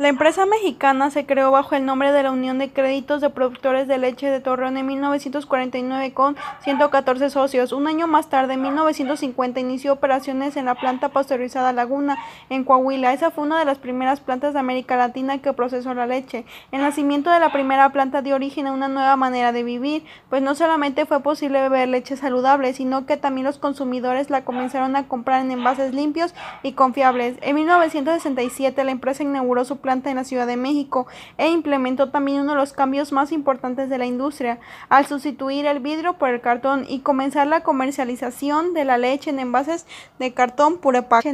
La empresa mexicana se creó bajo el nombre de la Unión de Créditos de Productores de Leche de Torreón en 1949 con 114 socios. Un año más tarde, en 1950, inició operaciones en la planta pasteurizada Laguna, en Coahuila. Esa fue una de las primeras plantas de América Latina que procesó la leche. El nacimiento de la primera planta dio origen a una nueva manera de vivir, pues no solamente fue posible beber leche saludable, sino que también los consumidores la comenzaron a comprar en envases limpios y confiables. En 1967, la empresa inauguró su en la Ciudad de México e implementó también uno de los cambios más importantes de la industria, al sustituir el vidrio por el cartón y comenzar la comercialización de la leche en envases de cartón purepac.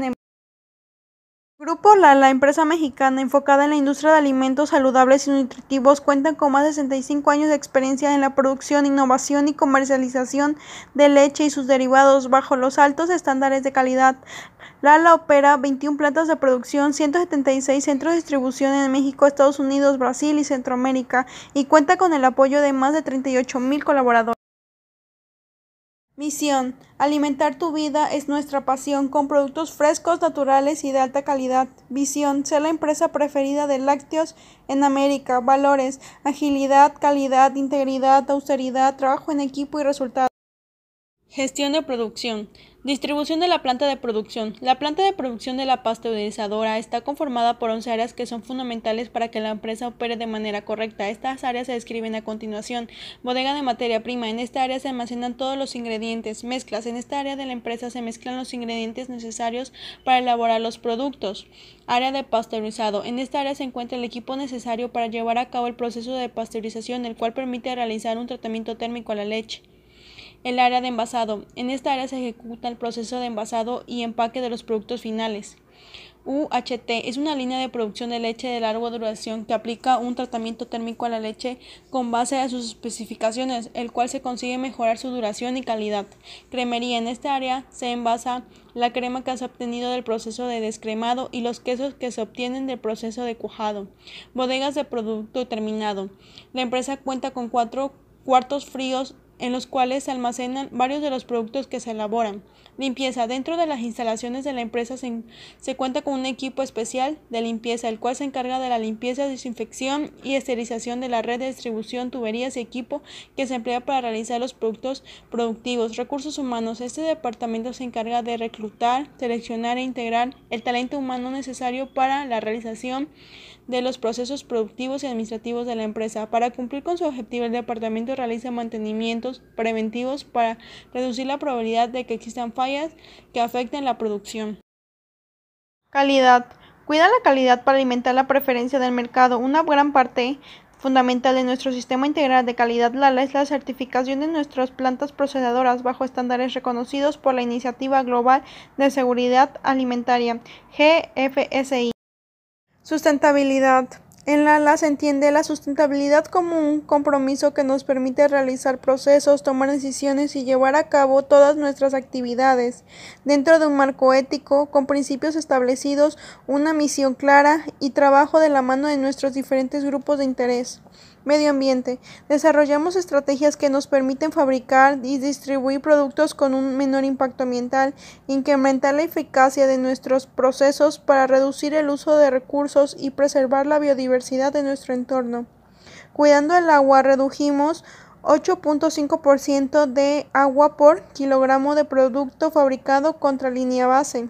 Grupo Lala, empresa mexicana enfocada en la industria de alimentos saludables y nutritivos, cuenta con más de 65 años de experiencia en la producción, innovación y comercialización de leche y sus derivados bajo los altos estándares de calidad. Lala opera 21 plantas de producción, 176 centros de distribución en México, Estados Unidos, Brasil y Centroamérica y cuenta con el apoyo de más de 38 mil colaboradores. Misión. Alimentar tu vida es nuestra pasión con productos frescos, naturales y de alta calidad. Visión. Ser la empresa preferida de lácteos en América. Valores. Agilidad, calidad, integridad, austeridad, trabajo en equipo y resultados. Gestión de producción. Distribución de la planta de producción. La planta de producción de la pasteurizadora está conformada por 11 áreas que son fundamentales para que la empresa opere de manera correcta. Estas áreas se describen a continuación. Bodega de materia prima. En esta área se almacenan todos los ingredientes. Mezclas. En esta área de la empresa se mezclan los ingredientes necesarios para elaborar los productos. Área de pasteurizado. En esta área se encuentra el equipo necesario para llevar a cabo el proceso de pasteurización, el cual permite realizar un tratamiento térmico a la leche el área de envasado. En esta área se ejecuta el proceso de envasado y empaque de los productos finales. UHT es una línea de producción de leche de larga duración que aplica un tratamiento térmico a la leche con base a sus especificaciones, el cual se consigue mejorar su duración y calidad. Cremería en esta área se envasa la crema que se ha obtenido del proceso de descremado y los quesos que se obtienen del proceso de cuajado. Bodegas de producto terminado. La empresa cuenta con cuatro cuartos fríos en los cuales se almacenan varios de los productos que se elaboran. Limpieza. Dentro de las instalaciones de la empresa se, cuenta con un equipo especial de limpieza, el cual se encarga de la limpieza, desinfección y esterilización de la red de distribución, tuberías y equipo que se emplea para realizar los productos productivos. Recursos humanos. Este departamento se encarga de reclutar, seleccionar e integrar el talento humano necesario para la realización de los procesos productivos y administrativos de la empresa. Para cumplir con su objetivo, el departamento realiza mantenimiento preventivos para reducir la probabilidad de que existan fallas que afecten la producción. Calidad. Cuida la calidad para alimentar la preferencia del mercado. Una gran parte fundamental de nuestro sistema integral de calidad LALA es la certificación de nuestras plantas procesadoras bajo estándares reconocidos por la Iniciativa Global de Seguridad Alimentaria, GFSI. Sustentabilidad. En LALA se entiende la sustentabilidad como un compromiso que nos permite realizar procesos, tomar decisiones y llevar a cabo todas nuestras actividades dentro de un marco ético, con principios establecidos, una misión clara y trabajo de la mano de nuestros diferentes grupos de interés medio ambiente. Desarrollamos estrategias que nos permiten fabricar y distribuir productos con un menor impacto ambiental, incrementar la eficacia de nuestros procesos para reducir el uso de recursos y preservar la biodiversidad de nuestro entorno. Cuidando el agua, redujimos 8.5% de agua por kilogramo de producto fabricado contra línea base.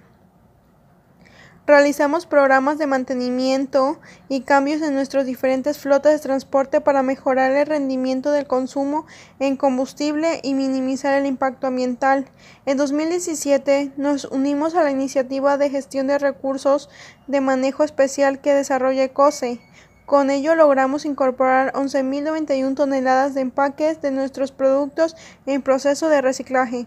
Realizamos programas de mantenimiento y cambios en nuestras diferentes flotas de transporte para mejorar el rendimiento del consumo en combustible y minimizar el impacto ambiental. En 2017 nos unimos a la iniciativa de gestión de recursos de manejo especial que desarrolla COSE. Con ello logramos incorporar 11.091 toneladas de empaques de nuestros productos en proceso de reciclaje.